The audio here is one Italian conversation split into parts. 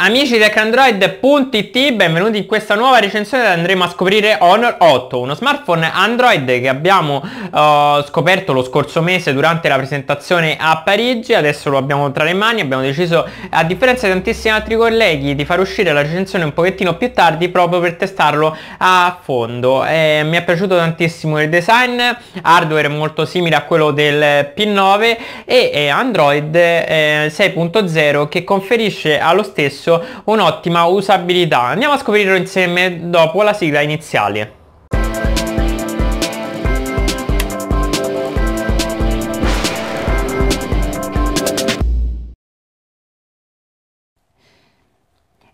Amici TechAndroid.it, benvenuti in questa nuova recensione dove andremo a scoprire Honor 8, uno smartphone Android che abbiamo uh, scoperto lo scorso mese durante la presentazione a Parigi, adesso lo abbiamo tra le mani, abbiamo deciso, a differenza di tantissimi altri colleghi, di far uscire la recensione un pochettino più tardi proprio per testarlo a fondo. Eh, mi è piaciuto tantissimo il design, hardware molto simile a quello del P9 e eh, Android eh, 6.0 che conferisce allo stesso permesso un'ottima usabilità. Andiamo a scoprirlo insieme dopo la sigla iniziale.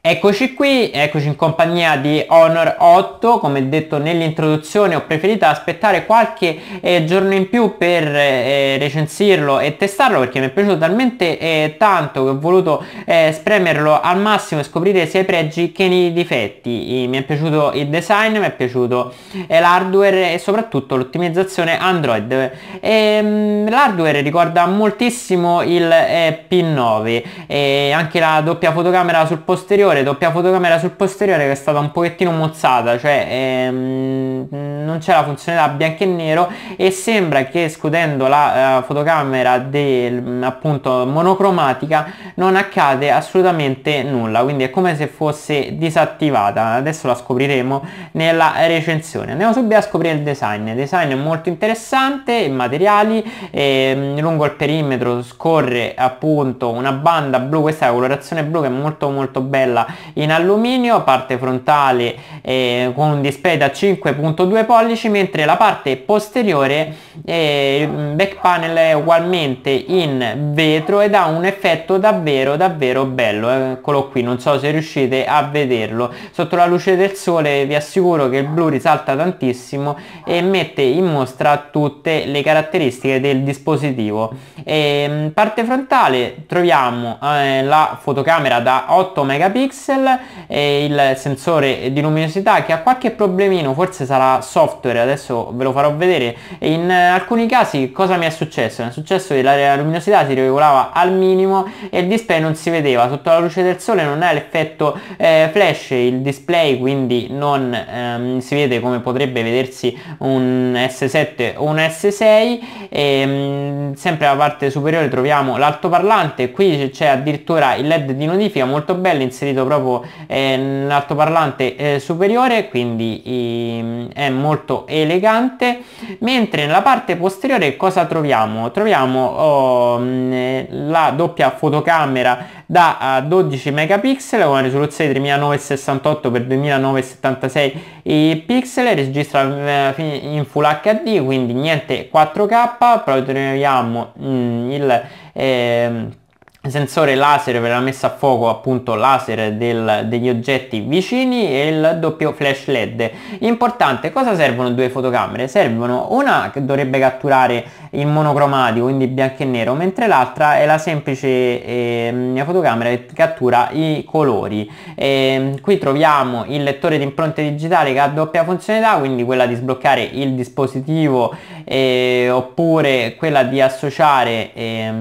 Eccoci qui, eccoci in compagnia di Honor 8, come detto nell'introduzione ho preferito aspettare qualche eh, giorno in più per eh, recensirlo e testarlo perché mi è piaciuto talmente eh, tanto che ho voluto eh, spremerlo al massimo e scoprire sia i pregi che i difetti. E mi è piaciuto il design, mi è piaciuto eh, l'hardware e soprattutto l'ottimizzazione Android. Ehm, l'hardware ricorda moltissimo il eh, P9 e anche la doppia fotocamera sul posteriore posteriore, doppia fotocamera sul posteriore che è stata un pochettino mozzata, cioè ehm, non c'è la funzionalità bianco e nero e sembra che scudendo la eh, fotocamera del, appunto monocromatica non accade assolutamente nulla, quindi è come se fosse disattivata, adesso la scopriremo nella recensione. Andiamo subito a scoprire il design, il design è molto interessante, i materiali, ehm, lungo il perimetro scorre appunto una banda blu, questa è la colorazione blu che è molto molto bella in alluminio, parte frontale eh, con un display da 5.2 pollici, mentre la parte posteriore eh, back panel è ugualmente in vetro ed ha un effetto davvero davvero bello. Eccolo qui, non so se riuscite a vederlo. Sotto la luce del sole vi assicuro che il blu risalta tantissimo e mette in mostra tutte le caratteristiche del dispositivo. E, ehm, parte frontale troviamo eh, la fotocamera da 8 megapixel pixel e il sensore di luminosità che ha qualche problemino, forse sarà software, adesso ve lo farò vedere. E in alcuni casi cosa mi è successo? Mi è successo che la luminosità si regolava al minimo e il display non si vedeva, sotto la luce del sole non ha l'effetto eh, flash il display, quindi non ehm, si vede come potrebbe vedersi un S7 o un S6. E, mh, sempre alla parte superiore troviamo l'altoparlante, qui c'è addirittura il LED di notifica molto bello inserito proprio eh, nell'altoparlante eh, superiore quindi ehm, è molto elegante mentre nella parte posteriore cosa troviamo? troviamo oh, mm, la doppia fotocamera da 12 megapixel con una risoluzione di 3968 x 2976 pixel registra eh, in full hd quindi niente 4k poi troviamo mm, il eh, sensore laser per la messa a fuoco appunto laser del, degli oggetti vicini e il doppio flash led importante cosa servono due fotocamere servono una che dovrebbe catturare in monocromatico quindi bianco e nero mentre l'altra è la semplice eh, fotocamera che cattura i colori e, ehm, qui troviamo il lettore di impronte digitale che ha doppia funzionalità quindi quella di sbloccare il dispositivo eh, oppure quella di associare eh,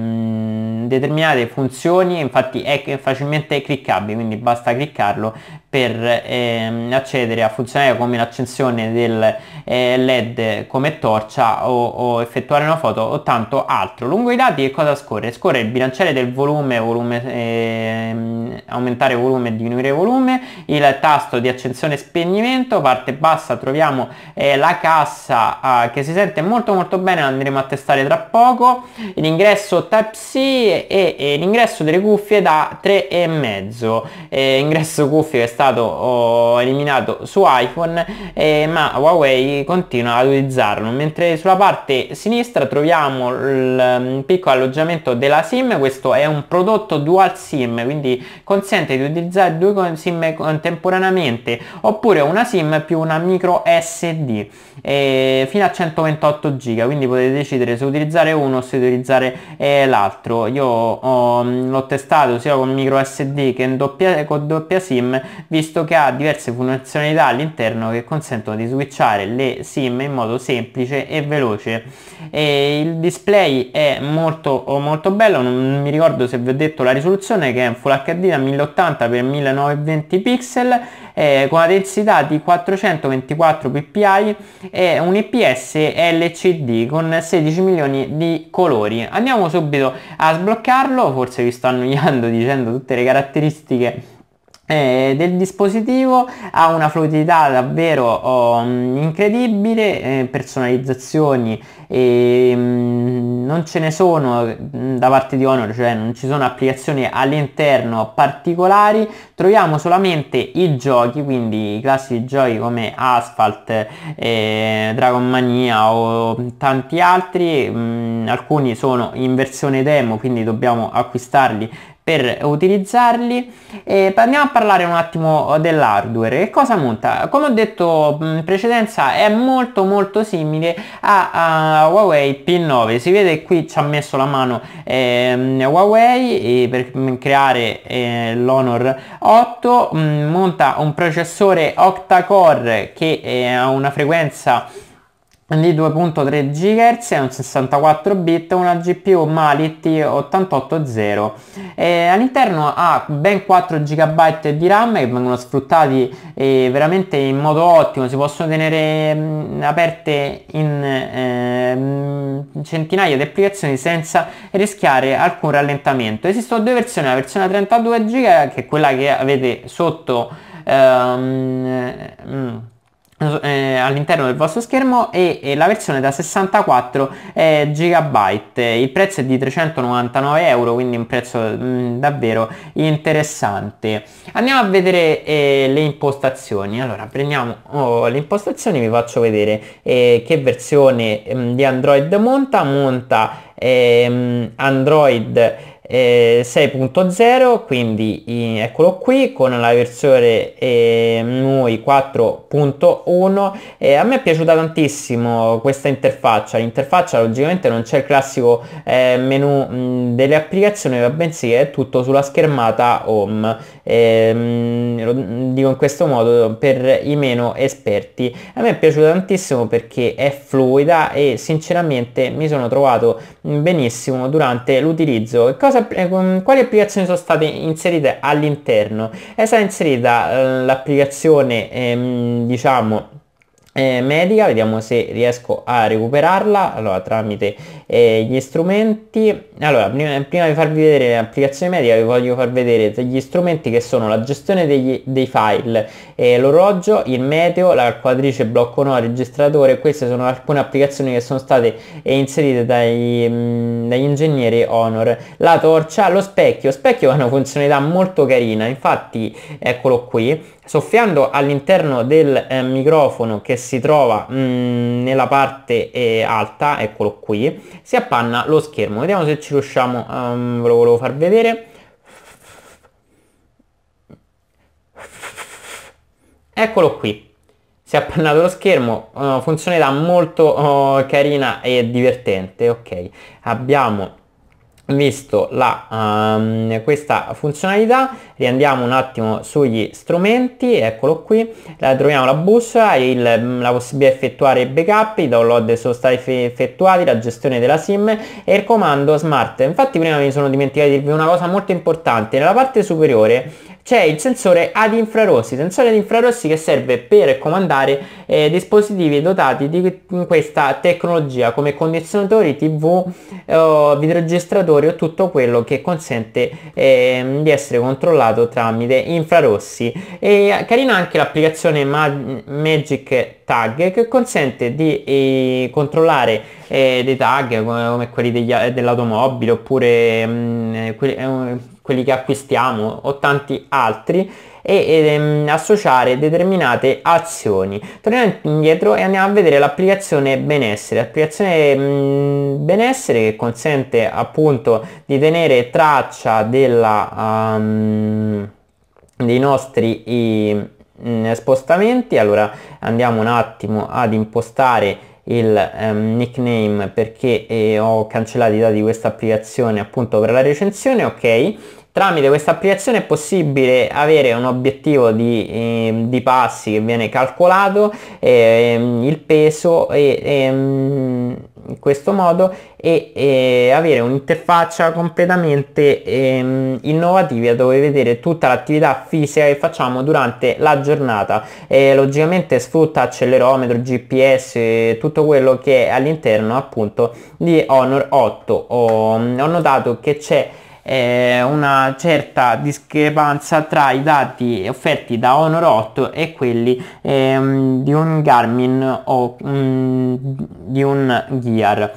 determinate funzioni infatti è facilmente cliccabile quindi basta cliccarlo per ehm, accedere a funzionare come l'accensione del eh, led come torcia o, o, effettuare una foto o tanto altro lungo i dati che cosa scorre? scorre il bilanciere del volume, volume ehm, aumentare volume e diminuire volume il tasto di accensione e spegnimento parte bassa troviamo eh, la cassa eh, che si sente molto molto bene andremo a testare tra poco l'ingresso type c cuffie e, e l'ingresso delle cuffie da 3,5 eh, ingresso cuffie che è stato oh, eliminato su iPhone eh, ma Huawei continua ad utilizzarlo mentre sulla parte sinistra troviamo il piccolo alloggiamento della SIM questo è un prodotto dual SIM quindi consente di utilizzare due SIM contemporaneamente oppure una SIM più una micro SD eh, fino a 128 giga quindi potete decidere se utilizzare uno o se utilizzare eh, l'altro io io oh, l'ho testato sia con micro SD che doppia, con doppia SIM visto che ha diverse funzionalità all'interno che consentono di switchare le SIM in modo semplice e veloce e il display è molto molto bello non mi ricordo se vi ho detto la risoluzione che è un Full HD da 1080x1920 pixel eh, con una densità di 424 ppi e un IPS LCD con 16 milioni di colori. Andiamo subito a sbloccarlo, forse vi sto annoiando dicendo tutte le caratteristiche eh, del dispositivo ha una fluidità davvero oh, incredibile eh, personalizzazioni eh, non ce ne sono mm, da parte di Honor cioè non ci sono applicazioni all'interno particolari troviamo solamente i giochi quindi i classici giochi come Asphalt eh, Dragon Mania o tanti altri mm, alcuni sono in versione demo quindi dobbiamo acquistarli per utilizzarli e andiamo a parlare un attimo dell'hardware che cosa monta come ho detto in precedenza è molto molto simile a, a Huawei P9 si vede qui ci ha messo la mano eh, Huawei per creare eh, l'Honor 8 monta un processore octa core che eh, ha una frequenza di 2.3 GHz e un 64 bit, una GPU Mali T880 e all'interno ha ben 4 GB di RAM che vengono sfruttati eh, veramente in modo ottimo, si possono tenere mh, mm, aperte in eh, mm, centinaia di applicazioni senza rischiare alcun rallentamento. Esistono due versioni, la versione 32 GB che è quella che avete sotto ehm, mh, mm, eh, all'interno del vostro schermo e, e, la versione da 64 eh, GB. Il prezzo è di 399 euro, quindi un prezzo mh, mm, davvero interessante. Andiamo a vedere eh, le impostazioni. Allora, prendiamo oh, le impostazioni, vi faccio vedere eh, che versione mh, mm, di Android monta. Monta ehm, Android eh, 6.0 quindi eccolo qui con la versione eh, MUI 4.1 eh, a me è piaciuta tantissimo questa interfaccia l'interfaccia logicamente non c'è il classico eh, menu mh, delle applicazioni ma bensì è tutto sulla schermata home mh, ehm, lo dico in questo modo per i meno esperti a me è piaciuta tantissimo perché è fluida e sinceramente mi sono trovato benissimo durante l'utilizzo cosa cosa, eh, quali applicazioni sono state inserite all'interno? È stata inserita eh, l'applicazione, ehm, diciamo, eh, medica, vediamo se riesco a recuperarla allora, tramite eh, gli strumenti. Allora, prima, prima, di farvi vedere l'applicazione medica vi voglio far vedere degli strumenti che sono la gestione degli, dei file, eh, l'orologio, il meteo, la calcolatrice, blocco no, registratore, queste sono alcune applicazioni che sono state eh, inserite dai, mh, mm, dagli ingegneri Honor. La torcia, lo specchio, specchio ha una funzionalità molto carina, infatti eccolo qui, soffiando all'interno del eh, microfono che si trova mh, mm, nella parte eh, alta, eccolo qui, si appanna lo schermo. Vediamo se ci riusciamo, um, ve lo volevo far vedere. Eccolo qui, si è appannato lo schermo, uh, funzionalità molto uh, carina e divertente, ok. Abbiamo visto la, um, questa funzionalità riandiamo un attimo sugli strumenti eccolo qui la, troviamo la bussola il, mm, la possibilità di effettuare i backup i download sono stati effettuati la gestione della sim e il comando smart infatti prima mi sono dimenticato di dirvi una cosa molto importante nella parte superiore c'è il sensore ad infrarossi, sensore ad infrarossi che serve per comandare eh, dispositivi dotati di questa tecnologia come condizionatori, tv, eh, videoregistratori o tutto quello che consente eh, di essere controllato tramite infrarossi. E carina anche l'applicazione Mag Magic Tag che consente di eh, controllare eh, dei tag come, come quelli dell'automobile oppure mh, mm, eh, quelli, eh, quelli che acquistiamo o tanti altri e, e ehm, associare determinate azioni torniamo indietro e andiamo a vedere l'applicazione benessere l'applicazione mm, benessere che consente appunto di tenere traccia della, um, dei nostri i, mm, spostamenti allora andiamo un attimo ad impostare il um, nickname perché eh, ho cancellato i dati di questa applicazione appunto per la recensione ok Tramite questa applicazione è possibile avere un obiettivo di, eh, di passi che viene calcolato, eh, il peso e, eh, in questo modo e, avere un'interfaccia completamente ehm, innovativa dove vedere tutta l'attività fisica che facciamo durante la giornata. logicamente sfrutta accelerometro, GPS, tutto quello che è all'interno appunto di Honor 8. Ho, ho notato che c'è eh, una certa discrepanza tra i dati offerti da Honor 8 e quelli ehm, di un Garmin o mm, di un Gear.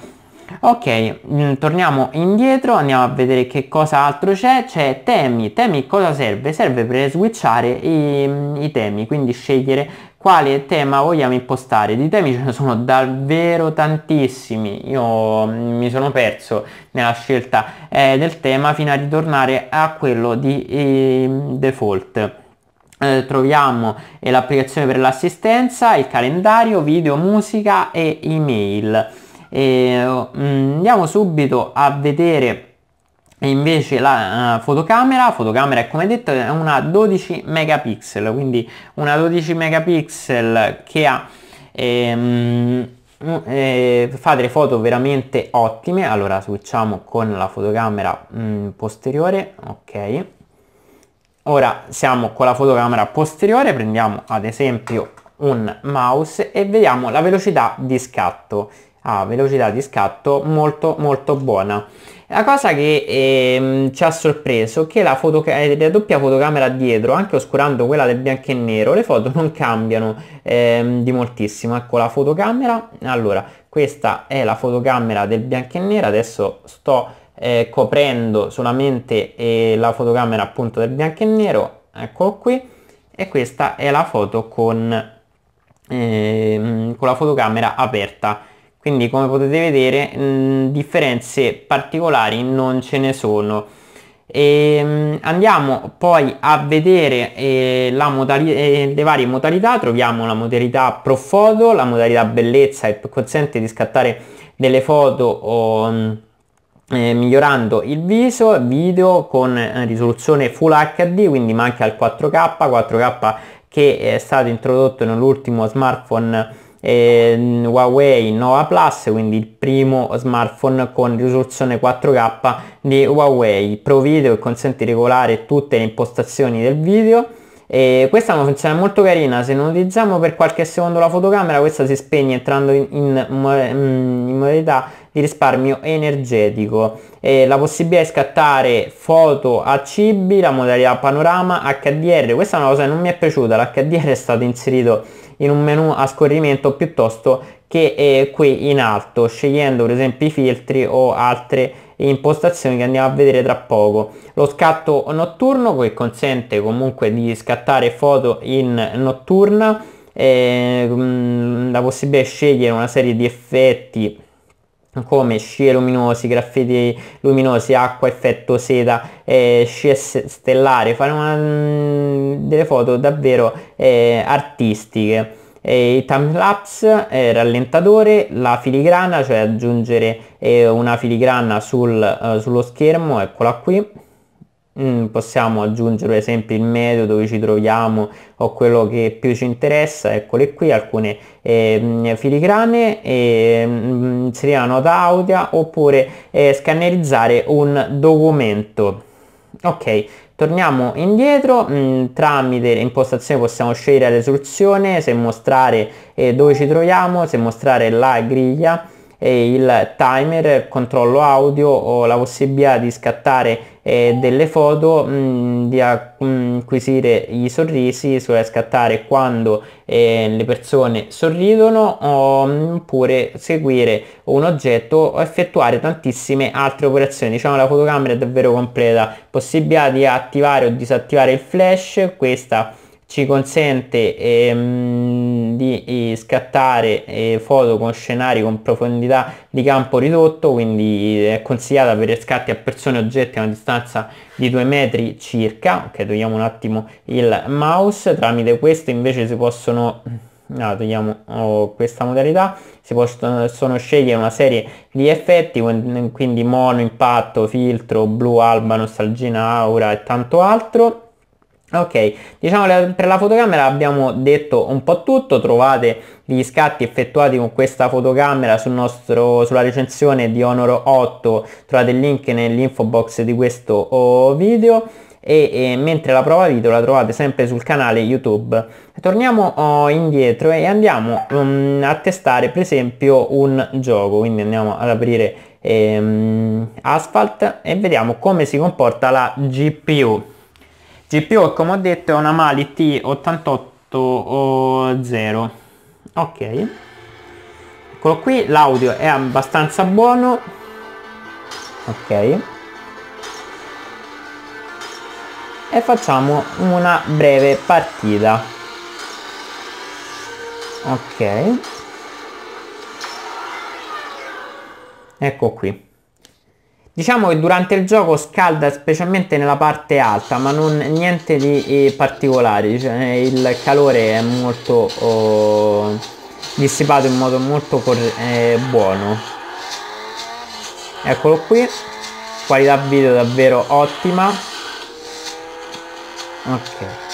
Ok, mm, torniamo indietro, andiamo a vedere che cosa altro c'è, c'è temi, temi cosa serve? Serve per switchare i, i temi, quindi scegliere quale tema vogliamo impostare. Di temi ce ne sono davvero tantissimi, io mm, mi sono perso nella scelta eh, del tema fino a ritornare a quello di eh, default. Eh, troviamo eh, l'applicazione per l'assistenza, il calendario, video, musica e email. E, eh, mh, mm, andiamo subito a vedere e invece la uh, fotocamera, fotocamera è come detto è una 12 megapixel quindi una 12 megapixel che ha ehm, mm, eh, fa delle foto veramente ottime allora switchiamo con la fotocamera mh, mm, posteriore ok ora siamo con la fotocamera posteriore prendiamo ad esempio un mouse e vediamo la velocità di scatto a ah, velocità di scatto molto molto buona la cosa che ehm, ci ha sorpreso è che la, eh, la, doppia fotocamera dietro, anche oscurando quella del bianco e nero, le foto non cambiano ehm, di moltissimo. Ecco la fotocamera, allora questa è la fotocamera del bianco e nero, adesso sto eh, coprendo solamente eh, la fotocamera appunto del bianco e nero, eccolo qui, e questa è la foto con, ehm, con la fotocamera aperta quindi come potete vedere mh, mm, differenze particolari non ce ne sono e ehm, andiamo poi a vedere eh, eh, le varie modalità troviamo la modalità pro foto la modalità bellezza che consente di scattare delle foto o, mm, eh, migliorando il viso video con eh, risoluzione full hd quindi manca il 4k 4k che è stato introdotto nell'ultimo smartphone eh, Huawei Nova Plus, quindi il primo smartphone con risoluzione 4K di Huawei Pro Video che consente di regolare tutte le impostazioni del video e questa è una funzione molto carina, se non utilizziamo per qualche secondo la fotocamera questa si spegne entrando in, in, mm, in modalità il risparmio energetico e la possibilità di scattare foto a cibi la modalità panorama HDR questa è una cosa che non mi è piaciuta l'HDR è stato inserito in un menu a scorrimento piuttosto che eh, qui in alto scegliendo per esempio i filtri o altre impostazioni che andiamo a vedere tra poco lo scatto notturno che consente comunque di scattare foto in notturna eh, mm, la possibilità di scegliere una serie di effetti come scie luminosi, graffiti luminosi, acqua, effetto seta, eh, scie stellare, fare una, mm, delle foto davvero eh, artistiche. E timelapse, eh, rallentatore, la filigrana, cioè aggiungere eh, una filigrana sul, eh, sullo schermo, eccola qui, Mm, possiamo aggiungere per esempio il medio dove ci troviamo o quello che più ci interessa, eccole qui alcune eh, filigrane, eh, inserire mm, la nota audio oppure eh, scannerizzare un documento. Ok, torniamo indietro mh, mm, tramite impostazioni possiamo scegliere la risoluzione se mostrare eh, dove ci troviamo se mostrare la griglia e il timer controllo audio o la possibilità di scattare eh, delle foto mh, mm, di acquisire i sorrisi, cioè scattare quando eh, le persone sorridono oppure seguire un oggetto o effettuare tantissime altre operazioni. Diciamo la fotocamera è davvero completa, possibilità di attivare o disattivare il flash, questa ci consente ehm, di eh, scattare eh, foto con scenari con profondità di campo ridotto quindi eh, è consigliata per scatti a persone e oggetti a una distanza di 2 metri circa ok togliamo un attimo il mouse tramite questo invece si possono mm, no, togliamo oh, questa modalità si possono scegliere una serie di effetti quindi mono impatto filtro blu alba nostalgia aura e tanto altro ok diciamo per la fotocamera abbiamo detto un po' tutto trovate gli scatti effettuati con questa fotocamera sul nostro, sulla recensione di Honor 8 trovate il link nell'info box di questo oh, video e, e, mentre la prova video la trovate sempre sul canale YouTube. Torniamo oh, indietro e andiamo um, a testare per esempio un gioco, quindi andiamo ad aprire ehm, Asphalt e vediamo come si comporta la GPU. GPO come ho detto è una Mali t 88 ok eccolo qui l'audio è abbastanza buono ok e facciamo una breve partita ok ecco qui Diciamo che durante il gioco scalda specialmente nella parte alta, ma non, niente di eh, particolare, cioè, eh, il calore è molto oh, dissipato in modo molto eh, buono. Eccolo qui, qualità video davvero ottima. Ok.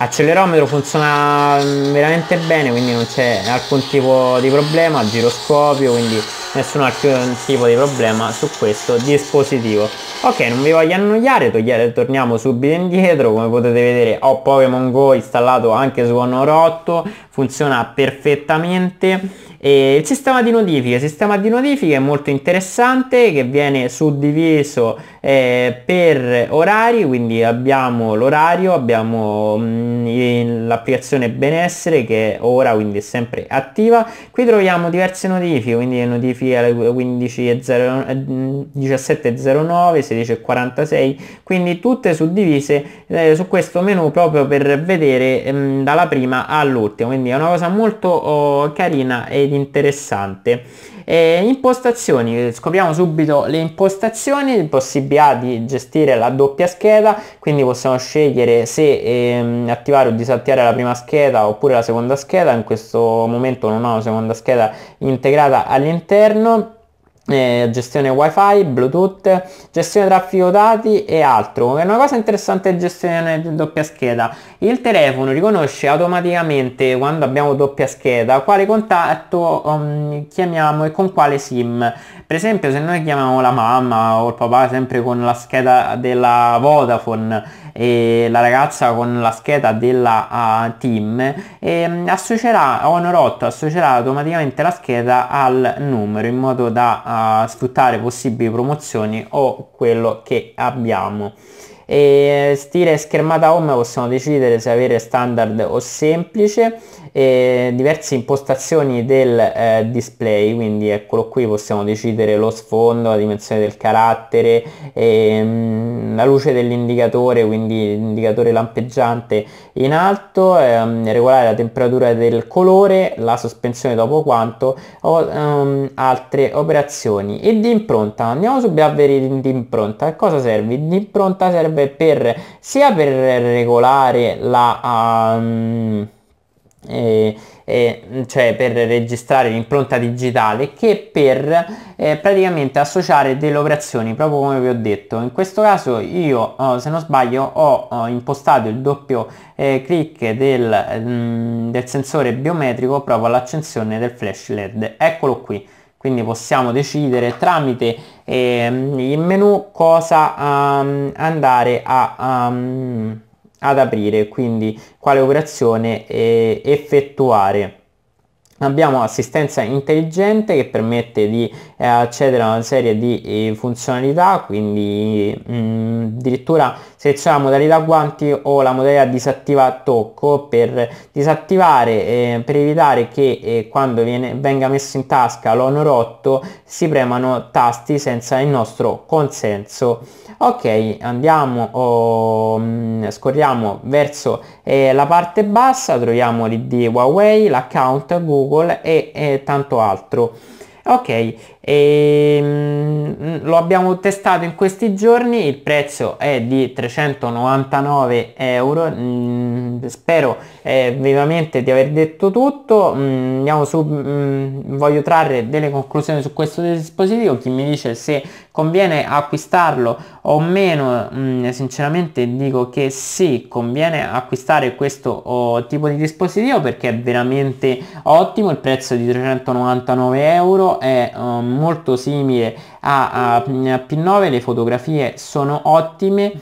accelerometro funziona mm, veramente bene quindi non c'è alcun tipo di problema giroscopio quindi nessun altro tipo di problema su questo dispositivo ok non vi voglio annoiare togliere, torniamo subito indietro come potete vedere ho Pokémon Go installato anche su Honor 8 funziona perfettamente e il sistema di notifiche, il sistema di notifiche è molto interessante che viene suddiviso eh, per orari, quindi abbiamo l'orario, abbiamo mm, l'applicazione benessere che è ora quindi è sempre attiva, qui troviamo diverse notifiche, quindi notifiche alle 15.09, 16.46, eh, quindi tutte suddivise eh, su questo menu proprio per vedere mh, mm, dalla prima all'ultima, quindi è una cosa molto oh, carina e di interessante. E eh, impostazioni, scopriamo subito le impostazioni, possibilità di gestire la doppia scheda, quindi possiamo scegliere se ehm, attivare o disattivare la prima scheda oppure la seconda scheda, in questo momento non ho una seconda scheda integrata all'interno. Eh, gestione wifi, bluetooth, gestione traffico dati e altro. Una cosa interessante è gestione doppia scheda il telefono riconosce automaticamente quando abbiamo doppia scheda quale contatto um, chiamiamo e con quale sim per esempio se noi chiamiamo la mamma o il papà sempre con la scheda della Vodafone e la ragazza con la scheda della uh, team e, ehm, associerà Honor 8 associerà automaticamente la scheda al numero in modo da uh, sfruttare possibili promozioni o quello che abbiamo e eh, stile schermata home possiamo decidere se avere standard o semplice e diverse impostazioni del eh, display quindi eccolo qui possiamo decidere lo sfondo la dimensione del carattere e, ehm, mh, la luce dell'indicatore quindi l'indicatore lampeggiante in alto ehm, regolare la temperatura del colore la sospensione dopo quanto o ehm, altre operazioni e di impronta andiamo subito a vedere di impronta a cosa serve di impronta serve per sia per regolare la um, e, eh, cioè per registrare l'impronta digitale che per eh, praticamente associare delle operazioni proprio come vi ho detto in questo caso io oh, se non sbaglio ho, ho eh, impostato il doppio eh, clic del, mh, mm, del sensore biometrico proprio all'accensione del flash led eccolo qui quindi possiamo decidere tramite ehm, il menu cosa um, andare a um, ad aprire, quindi quale operazione effettuare. Abbiamo assistenza intelligente che permette di eh, accedere a una serie di eh, funzionalità quindi mh, mm, addirittura seleziona la modalità guanti o la modalità disattiva tocco per disattivare eh, per evitare che eh, quando viene, venga messo in tasca l'on rotto si premano tasti senza il nostro consenso ok andiamo oh, mh, mm, scorriamo verso eh, la parte bassa troviamo l'id Huawei l'account Google e, e tanto altro ok e ehm, lo abbiamo testato in questi giorni il prezzo è di 399 euro mm, spero eh, vivamente di aver detto tutto mm, su, mm, voglio trarre delle conclusioni su questo dispositivo chi mi dice se conviene acquistarlo o meno mm, sinceramente dico che sì conviene acquistare questo oh, tipo di dispositivo perché è veramente ottimo il prezzo di 399 euro è um, molto simile a, a, a P9, le fotografie sono ottime.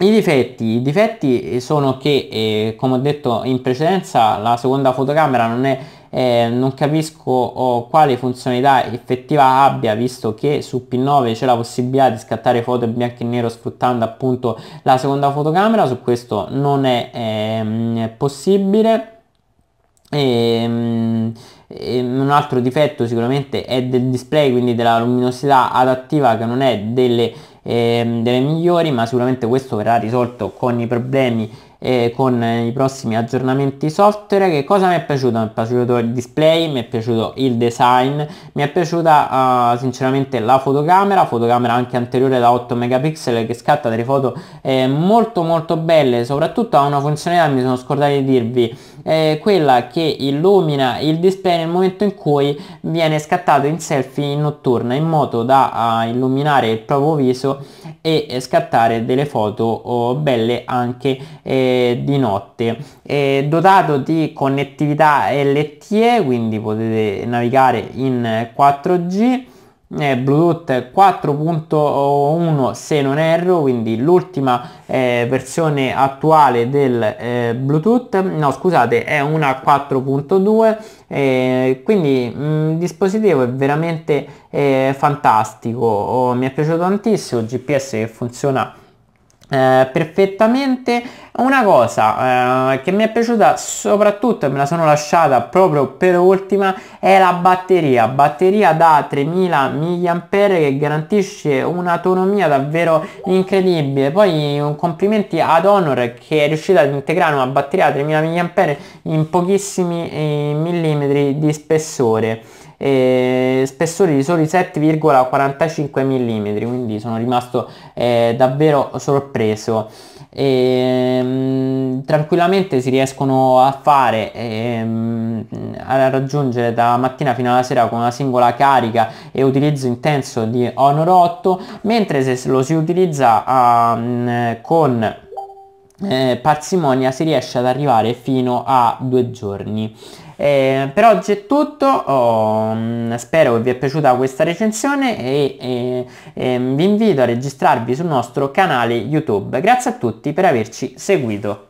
I difetti, I difetti sono che, eh, come ho detto in precedenza, la seconda fotocamera non è eh, non capisco oh, quale funzionalità effettiva abbia visto che su P9 c'è la possibilità di scattare foto in bianco e nero sfruttando appunto la seconda fotocamera su questo non è eh, possibile e, ehm, e ehm, un altro difetto sicuramente è del display, quindi della luminosità adattiva che non è delle ehm, delle migliori ma sicuramente questo verrà risolto con i problemi e con i prossimi aggiornamenti software che cosa mi è piaciuto? mi è piaciuto il display, mi è piaciuto il design mi è piaciuta uh, sinceramente la fotocamera fotocamera anche anteriore da 8 megapixel che scatta delle foto eh, molto molto belle soprattutto ha una funzionalità mi sono scordato di dirvi eh, quella che illumina il display nel momento in cui viene scattato in selfie in notturna in modo da uh, illuminare il proprio viso e scattare delle foto oh, belle anche eh, di notte è dotato di connettività LTE quindi potete navigare in 4G eh, Bluetooth 4.1 se non erro quindi l'ultima eh, versione attuale del eh, Bluetooth no scusate è una 4.2 eh, quindi mm, il dispositivo è veramente eh, fantastico oh, mi è piaciuto tantissimo il GPS che funziona eh, perfettamente una cosa eh, che mi è piaciuta soprattutto e me la sono lasciata proprio per ultima è la batteria batteria da 3000 mAh che garantisce un'autonomia davvero incredibile poi un complimenti ad Honor che è riuscita ad integrare una batteria da 3000 mAh in pochissimi eh, millimetri di spessore e spessori di soli 7,45 mm quindi sono rimasto eh, davvero sorpreso e, ehm, mh, tranquillamente si riescono a fare e, ehm, mh, a raggiungere da mattina fino alla sera con una singola carica e utilizzo intenso di Honor 8 mentre se lo si utilizza a, ehm, mh, con eh, parsimonia si riesce ad arrivare fino a due giorni eh, per oggi è tutto, oh, mm, spero che vi è piaciuta questa recensione e, e, e mm, vi invito a registrarvi sul nostro canale YouTube. Grazie a tutti per averci seguito.